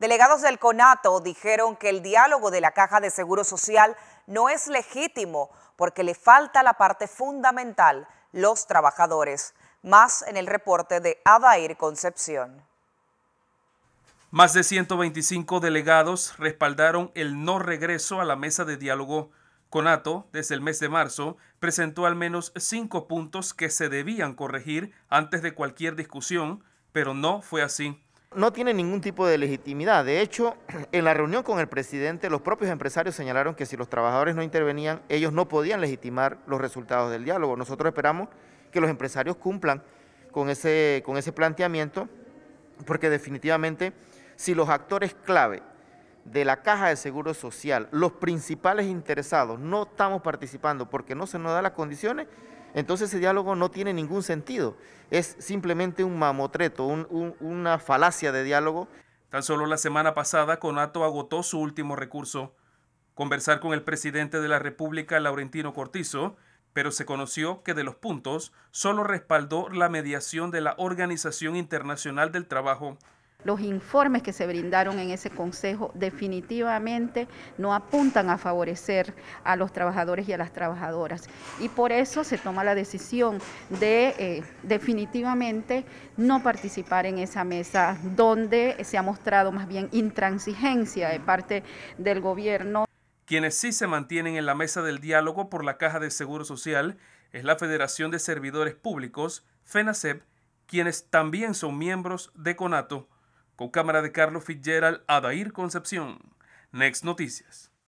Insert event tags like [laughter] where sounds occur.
Delegados del CONATO dijeron que el diálogo de la Caja de Seguro Social no es legítimo porque le falta la parte fundamental, los trabajadores. Más en el reporte de Adair Concepción. Más de 125 delegados respaldaron el no regreso a la mesa de diálogo. CONATO, desde el mes de marzo, presentó al menos cinco puntos que se debían corregir antes de cualquier discusión, pero no fue así no tiene ningún tipo de legitimidad. De hecho, [clears throat] en la reunión con el presidente, los propios empresarios señalaron que si los trabajadores no intervenían, ellos no podían legitimar los resultados del diálogo. Nosotros esperamos que los empresarios cumplan con ese, con ese planteamiento, porque definitivamente si los actores clave de la caja de seguro social, los principales interesados, no estamos participando porque no se nos da las condiciones, entonces ese diálogo no tiene ningún sentido. Es simplemente un mamotreto, una falacia de diálogo. Tan solo la semana pasada, Conato agotó su último recurso, conversar con el presidente de la República, Laurentino Cortizo, pero se conoció que de los puntos solo respaldó la mediación de la Organización Internacional del Trabajo los informes que se brindaron en ese consejo definitivamente no apuntan a favorecer a los trabajadores y a las trabajadoras. Y por eso se toma la decisión de eh, definitivamente no participar en esa mesa donde se ha mostrado más bien intransigencia de parte del gobierno. Quienes sí se mantienen en la mesa del diálogo por la Caja de Seguro Social es la Federación de Servidores Públicos, FENASEP, quienes también son miembros de CONATO. Con cámara de Carlos Fitzgerald, Adair Concepción. Next Noticias.